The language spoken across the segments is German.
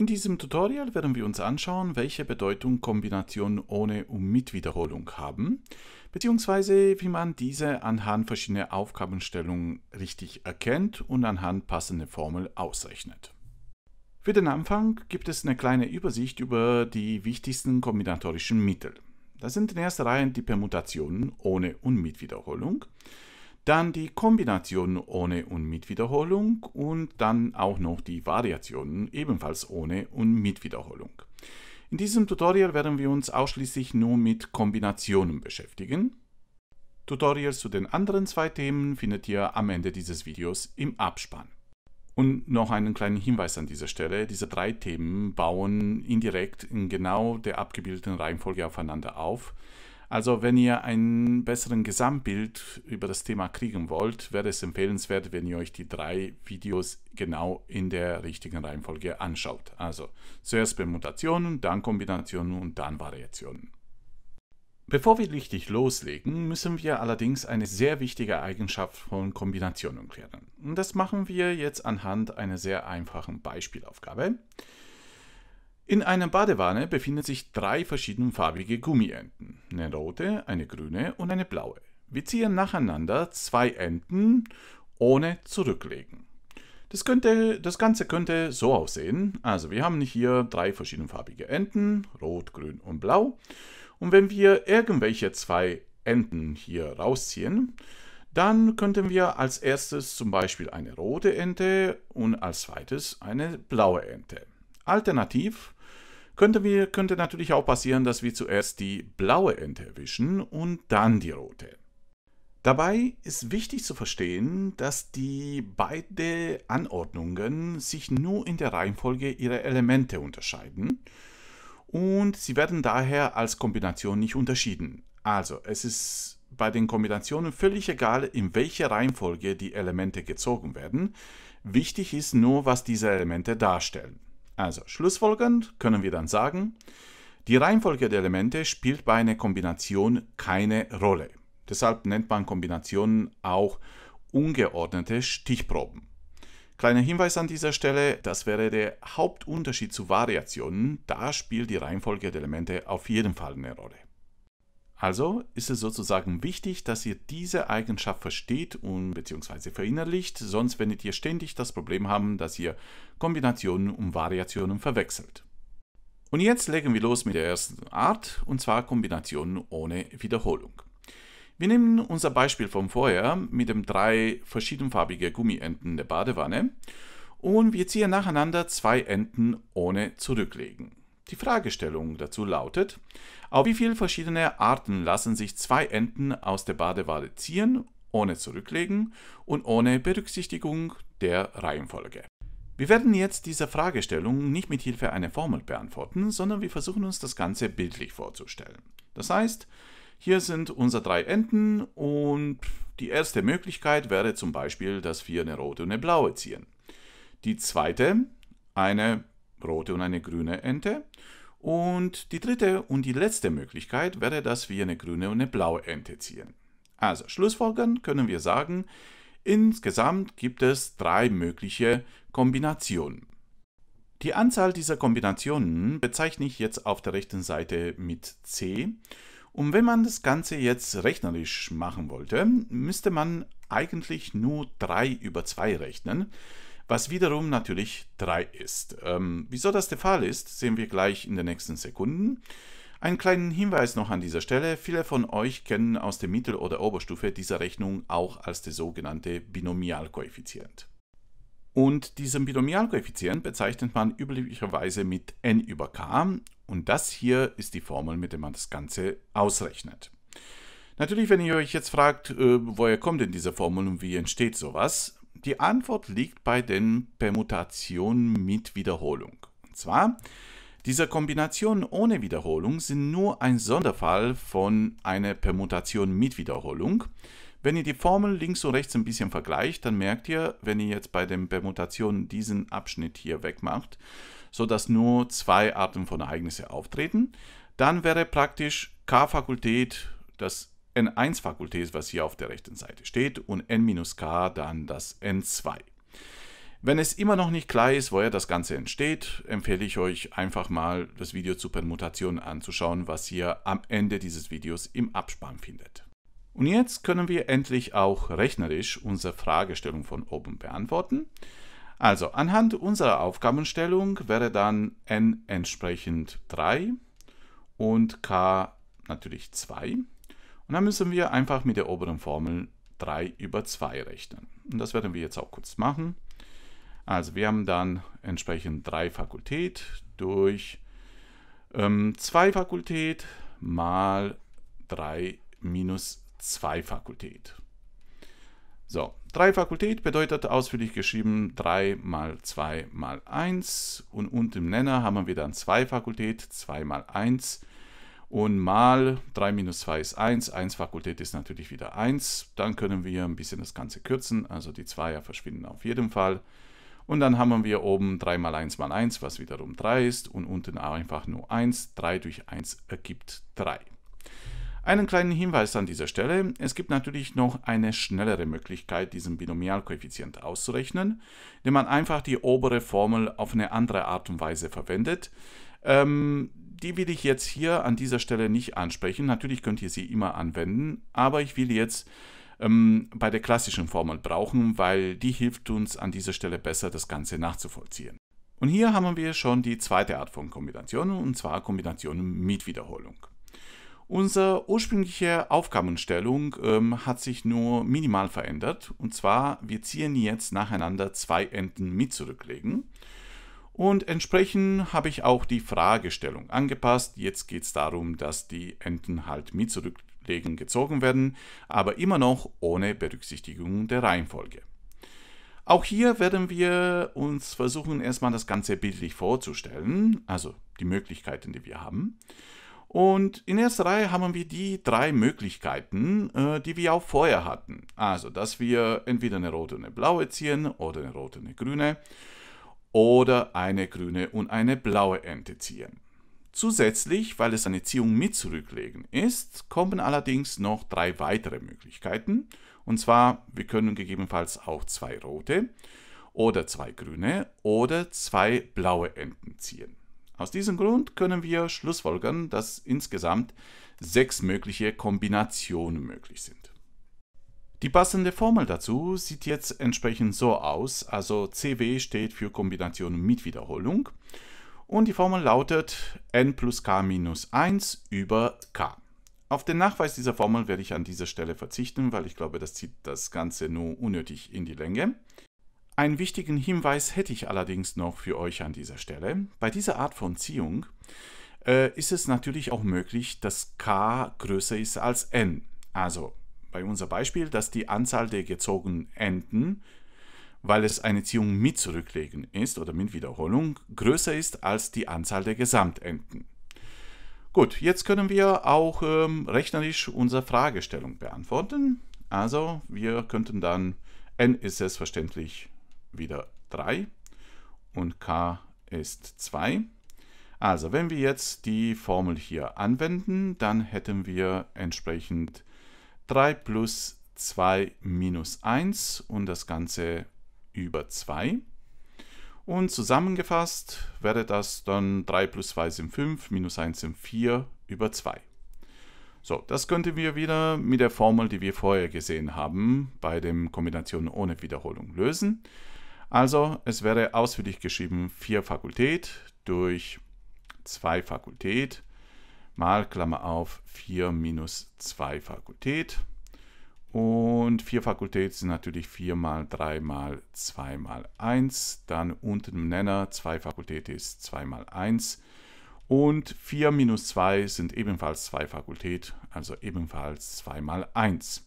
In diesem Tutorial werden wir uns anschauen, welche Bedeutung Kombinationen ohne und mit Wiederholung haben, beziehungsweise wie man diese anhand verschiedener Aufgabenstellungen richtig erkennt und anhand passender Formel ausrechnet. Für den Anfang gibt es eine kleine Übersicht über die wichtigsten kombinatorischen Mittel. Das sind in erster Reihe die Permutationen ohne und mit Wiederholung. Dann die Kombination ohne und mit Wiederholung und dann auch noch die Variationen ebenfalls ohne und mit Wiederholung. In diesem Tutorial werden wir uns ausschließlich nur mit Kombinationen beschäftigen. Tutorials zu den anderen zwei Themen findet ihr am Ende dieses Videos im Abspann. Und noch einen kleinen Hinweis an dieser Stelle. Diese drei Themen bauen indirekt in genau der abgebildeten Reihenfolge aufeinander auf. Also wenn ihr ein besseren Gesamtbild über das Thema kriegen wollt, wäre es empfehlenswert, wenn ihr euch die drei Videos genau in der richtigen Reihenfolge anschaut. Also zuerst Permutationen, dann Kombinationen und dann Variationen. Bevor wir richtig loslegen, müssen wir allerdings eine sehr wichtige Eigenschaft von Kombinationen klären. Und das machen wir jetzt anhand einer sehr einfachen Beispielaufgabe. In einer Badewanne befinden sich drei verschiedenfarbige Gummienten eine rote, eine grüne und eine blaue. Wir ziehen nacheinander zwei Enden ohne zurücklegen. Das, könnte, das Ganze könnte so aussehen. Also wir haben hier drei verschiedenfarbige Enden, rot, grün und blau. Und wenn wir irgendwelche zwei Enden hier rausziehen, dann könnten wir als erstes zum Beispiel eine rote Ente und als zweites eine blaue Ente. Alternativ könnte, wir, könnte natürlich auch passieren, dass wir zuerst die blaue Ente erwischen und dann die rote. Dabei ist wichtig zu verstehen, dass die beiden Anordnungen sich nur in der Reihenfolge ihrer Elemente unterscheiden und sie werden daher als Kombination nicht unterschieden. Also es ist bei den Kombinationen völlig egal, in welcher Reihenfolge die Elemente gezogen werden. Wichtig ist nur, was diese Elemente darstellen. Also schlussfolgernd können wir dann sagen, die Reihenfolge der Elemente spielt bei einer Kombination keine Rolle. Deshalb nennt man Kombinationen auch ungeordnete Stichproben. Kleiner Hinweis an dieser Stelle, das wäre der Hauptunterschied zu Variationen, da spielt die Reihenfolge der Elemente auf jeden Fall eine Rolle. Also ist es sozusagen wichtig, dass ihr diese Eigenschaft versteht und beziehungsweise verinnerlicht, sonst werdet ihr ständig das Problem haben, dass ihr Kombinationen und Variationen verwechselt. Und jetzt legen wir los mit der ersten Art, und zwar Kombinationen ohne Wiederholung. Wir nehmen unser Beispiel von vorher mit den drei verschiedenfarbigen Gummienten der Badewanne und wir ziehen nacheinander zwei Enden ohne Zurücklegen. Die Fragestellung dazu lautet, auf wie viele verschiedene Arten lassen sich zwei Enten aus der Badewanne ziehen, ohne zurücklegen und ohne Berücksichtigung der Reihenfolge? Wir werden jetzt diese Fragestellung nicht mit Hilfe einer Formel beantworten, sondern wir versuchen uns das Ganze bildlich vorzustellen. Das heißt, hier sind unsere drei Enten und die erste Möglichkeit wäre zum Beispiel, dass wir eine rote und eine blaue ziehen. Die zweite, eine rote und eine grüne Ente. Und die dritte und die letzte Möglichkeit wäre, dass wir eine grüne und eine blaue Ente ziehen. Also schlussfolgern können wir sagen, insgesamt gibt es drei mögliche Kombinationen. Die Anzahl dieser Kombinationen bezeichne ich jetzt auf der rechten Seite mit C. Und wenn man das Ganze jetzt rechnerisch machen wollte, müsste man eigentlich nur 3 über 2 rechnen was wiederum natürlich 3 ist. Ähm, wieso das der Fall ist, sehen wir gleich in den nächsten Sekunden. Einen kleinen Hinweis noch an dieser Stelle. Viele von euch kennen aus der Mittel- oder Oberstufe diese Rechnung auch als der sogenannte Binomialkoeffizient. Und diesen Binomialkoeffizient bezeichnet man üblicherweise mit n über k. Und das hier ist die Formel, mit der man das Ganze ausrechnet. Natürlich, wenn ihr euch jetzt fragt, äh, woher kommt denn diese Formel und wie entsteht sowas, die Antwort liegt bei den Permutationen mit Wiederholung. Und zwar, diese Kombinationen ohne Wiederholung sind nur ein Sonderfall von einer Permutation mit Wiederholung. Wenn ihr die Formel links und rechts ein bisschen vergleicht, dann merkt ihr, wenn ihr jetzt bei den Permutationen diesen Abschnitt hier wegmacht, sodass nur zwei Arten von Ereignissen auftreten, dann wäre praktisch K-Fakultät das N1-Fakultät, was hier auf der rechten Seite steht, und N-K dann das N2. Wenn es immer noch nicht klar ist, woher das Ganze entsteht, empfehle ich euch einfach mal das Video zu Permutation anzuschauen, was ihr am Ende dieses Videos im Abspann findet. Und jetzt können wir endlich auch rechnerisch unsere Fragestellung von oben beantworten. Also anhand unserer Aufgabenstellung wäre dann n entsprechend 3 und k natürlich 2 und dann müssen wir einfach mit der oberen Formel 3 über 2 rechnen. Und das werden wir jetzt auch kurz machen. Also wir haben dann entsprechend 3 Fakultät durch 2 ähm, Fakultät mal 3 minus 2 Fakultät. So, 3 Fakultät bedeutet ausführlich geschrieben 3 mal 2 mal 1 und unten im Nenner haben wir dann 2 Fakultät, 2 mal 1 und mal 3 minus 2 ist 1, 1 Fakultät ist natürlich wieder 1, dann können wir ein bisschen das Ganze kürzen, also die 2er verschwinden auf jeden Fall. Und dann haben wir oben 3 mal 1 mal 1, was wiederum 3 ist und unten einfach nur 1, 3 durch 1 ergibt 3. Einen kleinen Hinweis an dieser Stelle. Es gibt natürlich noch eine schnellere Möglichkeit, diesen Binomialkoeffizient auszurechnen, indem man einfach die obere Formel auf eine andere Art und Weise verwendet. Ähm, die will ich jetzt hier an dieser Stelle nicht ansprechen. Natürlich könnt ihr sie immer anwenden, aber ich will jetzt ähm, bei der klassischen Formel brauchen, weil die hilft uns an dieser Stelle besser, das Ganze nachzuvollziehen. Und hier haben wir schon die zweite Art von Kombinationen, und zwar Kombinationen mit Wiederholung. Unsere ursprüngliche Aufgabenstellung ähm, hat sich nur minimal verändert. Und zwar, wir ziehen jetzt nacheinander zwei Enden mit zurücklegen. Und entsprechend habe ich auch die Fragestellung angepasst. Jetzt geht es darum, dass die Enden halt mit zurücklegen gezogen werden, aber immer noch ohne Berücksichtigung der Reihenfolge. Auch hier werden wir uns versuchen, erstmal das Ganze bildlich vorzustellen, also die Möglichkeiten, die wir haben. Und in erster Reihe haben wir die drei Möglichkeiten, äh, die wir auch vorher hatten. Also, dass wir entweder eine rote und eine blaue ziehen oder eine rote und eine grüne oder eine grüne und eine blaue Ente ziehen. Zusätzlich, weil es eine Ziehung mit Zurücklegen ist, kommen allerdings noch drei weitere Möglichkeiten. Und zwar, wir können gegebenenfalls auch zwei rote oder zwei grüne oder zwei blaue Enten ziehen. Aus diesem Grund können wir schlussfolgern, dass insgesamt sechs mögliche Kombinationen möglich sind. Die passende Formel dazu sieht jetzt entsprechend so aus, also CW steht für Kombination mit Wiederholung und die Formel lautet n plus k minus 1 über k. Auf den Nachweis dieser Formel werde ich an dieser Stelle verzichten, weil ich glaube, das zieht das Ganze nur unnötig in die Länge. Einen wichtigen Hinweis hätte ich allerdings noch für euch an dieser Stelle. Bei dieser Art von Ziehung äh, ist es natürlich auch möglich, dass k größer ist als n. Also bei unserem Beispiel, dass die Anzahl der gezogenen Enden, weil es eine Ziehung mit Zurücklegen ist oder mit Wiederholung, größer ist als die Anzahl der Gesamtenden. Gut, jetzt können wir auch ähm, rechnerisch unsere Fragestellung beantworten. Also wir könnten dann, n ist selbstverständlich wieder 3 und k ist 2. Also wenn wir jetzt die Formel hier anwenden, dann hätten wir entsprechend 3 plus 2 minus 1 und das Ganze über 2. Und zusammengefasst wäre das dann 3 plus 2 sind 5, minus 1 sind 4 über 2. So, das könnten wir wieder mit der Formel, die wir vorher gesehen haben, bei den Kombination ohne Wiederholung lösen. Also, es wäre ausführlich geschrieben 4 Fakultät durch 2 Fakultät mal Klammer auf 4 minus 2 Fakultät. Und 4 Fakultät sind natürlich 4 mal 3 mal 2 mal 1. Dann unten im Nenner 2 Fakultät ist 2 mal 1. Und 4 minus 2 sind ebenfalls 2 Fakultät, also ebenfalls 2 mal 1.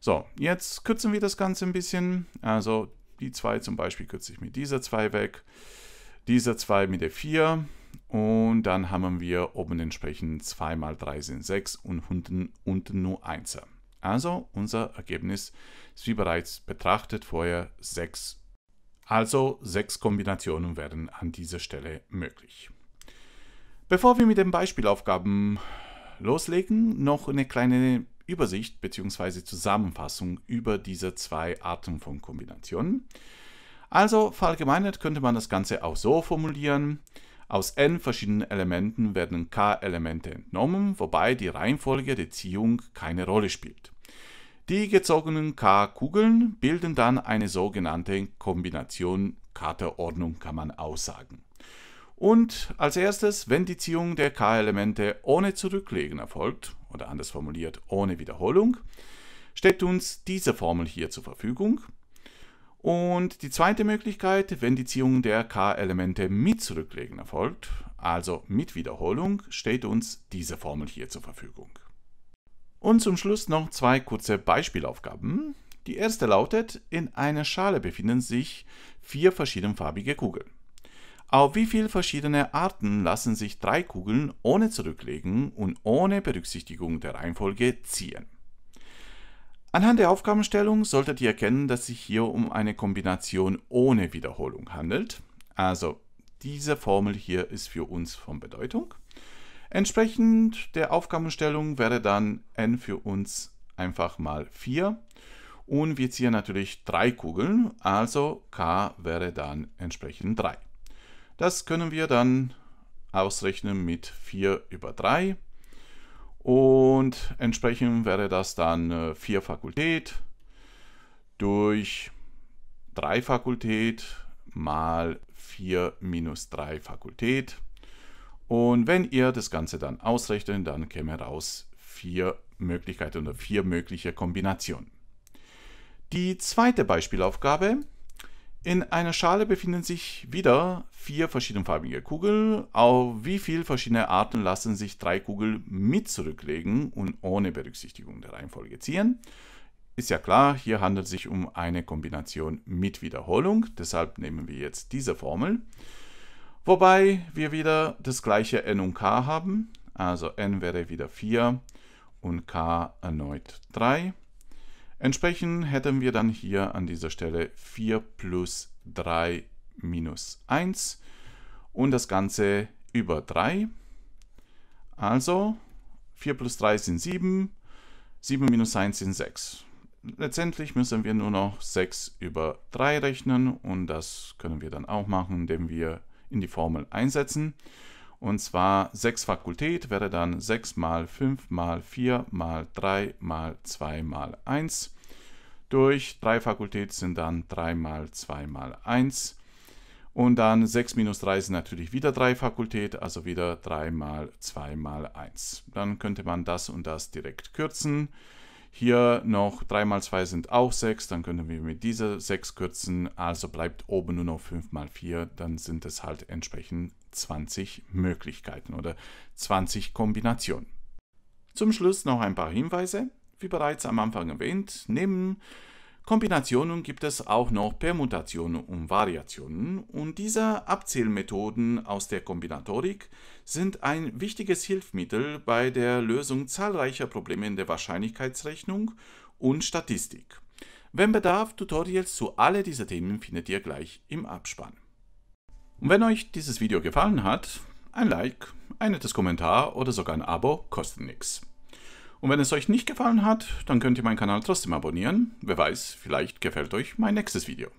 So, jetzt kürzen wir das Ganze ein bisschen. Also die 2 zum Beispiel kürze ich mit dieser 2 weg. Dieser 2 mit der 4 und dann haben wir oben entsprechend 2 mal 3 sind 6 und unten, unten nur 1. Also unser Ergebnis ist wie bereits betrachtet vorher 6. Also 6 Kombinationen werden an dieser Stelle möglich. Bevor wir mit den Beispielaufgaben loslegen, noch eine kleine Übersicht bzw. Zusammenfassung über diese zwei Arten von Kombinationen. Also verallgemeinert könnte man das Ganze auch so formulieren. Aus n verschiedenen Elementen werden k Elemente entnommen, wobei die Reihenfolge der Ziehung keine Rolle spielt. Die gezogenen k-Kugeln bilden dann eine sogenannte Kombination Katerordnung, kann man aussagen. Und als erstes, wenn die Ziehung der k-Elemente ohne Zurücklegen erfolgt, oder anders formuliert ohne Wiederholung, steht uns diese Formel hier zur Verfügung. Und die zweite Möglichkeit, wenn die Ziehung der k-Elemente mit Zurücklegen erfolgt, also mit Wiederholung, steht uns diese Formel hier zur Verfügung. Und zum Schluss noch zwei kurze Beispielaufgaben. Die erste lautet, in einer Schale befinden sich vier verschiedenfarbige Kugeln. Auf wie viele verschiedene Arten lassen sich drei Kugeln ohne Zurücklegen und ohne Berücksichtigung der Reihenfolge ziehen? Anhand der Aufgabenstellung solltet ihr erkennen, dass sich hier um eine Kombination ohne Wiederholung handelt. Also diese Formel hier ist für uns von Bedeutung. Entsprechend der Aufgabenstellung wäre dann n für uns einfach mal 4. Und wir ziehen natürlich drei Kugeln, also k wäre dann entsprechend 3. Das können wir dann ausrechnen mit 4 über 3 und entsprechend wäre das dann äh, vier Fakultät durch drei Fakultät mal 4 minus 3 Fakultät. Und wenn ihr das Ganze dann ausrechnet, dann käme raus vier Möglichkeiten oder vier mögliche Kombinationen. Die zweite Beispielaufgabe in einer Schale befinden sich wieder vier verschiedenfarbige Kugeln. Auf wie viele verschiedene Arten lassen sich drei Kugeln mit zurücklegen und ohne Berücksichtigung der Reihenfolge ziehen? Ist ja klar, hier handelt es sich um eine Kombination mit Wiederholung, deshalb nehmen wir jetzt diese Formel. Wobei wir wieder das gleiche n und k haben, also n wäre wieder 4 und k erneut 3. Entsprechend hätten wir dann hier an dieser Stelle 4 plus 3 minus 1 und das Ganze über 3. Also 4 plus 3 sind 7, 7 minus 1 sind 6. Letztendlich müssen wir nur noch 6 über 3 rechnen und das können wir dann auch machen, indem wir in die Formel einsetzen. Und zwar 6 Fakultät wäre dann 6 mal 5 mal 4 mal 3 mal 2 mal 1. Durch 3 Fakultät sind dann 3 mal 2 mal 1. Und dann 6 minus 3 sind natürlich wieder 3 Fakultät, also wieder 3 mal 2 mal 1. Dann könnte man das und das direkt kürzen. Hier noch 3 mal 2 sind auch 6, dann können wir mit dieser 6 kürzen. Also bleibt oben nur noch 5 mal 4, dann sind es halt entsprechend 20 Möglichkeiten oder 20 Kombinationen. Zum Schluss noch ein paar Hinweise. Wie bereits am Anfang erwähnt, neben Kombinationen gibt es auch noch Permutationen und Variationen und diese Abzählmethoden aus der Kombinatorik sind ein wichtiges Hilfsmittel bei der Lösung zahlreicher Probleme in der Wahrscheinlichkeitsrechnung und Statistik. Wenn Bedarf, Tutorials zu all diesen Themen findet ihr gleich im Abspann. Und wenn euch dieses Video gefallen hat, ein Like, ein nettes Kommentar oder sogar ein Abo kostet nichts. Und wenn es euch nicht gefallen hat, dann könnt ihr meinen Kanal trotzdem abonnieren. Wer weiß, vielleicht gefällt euch mein nächstes Video.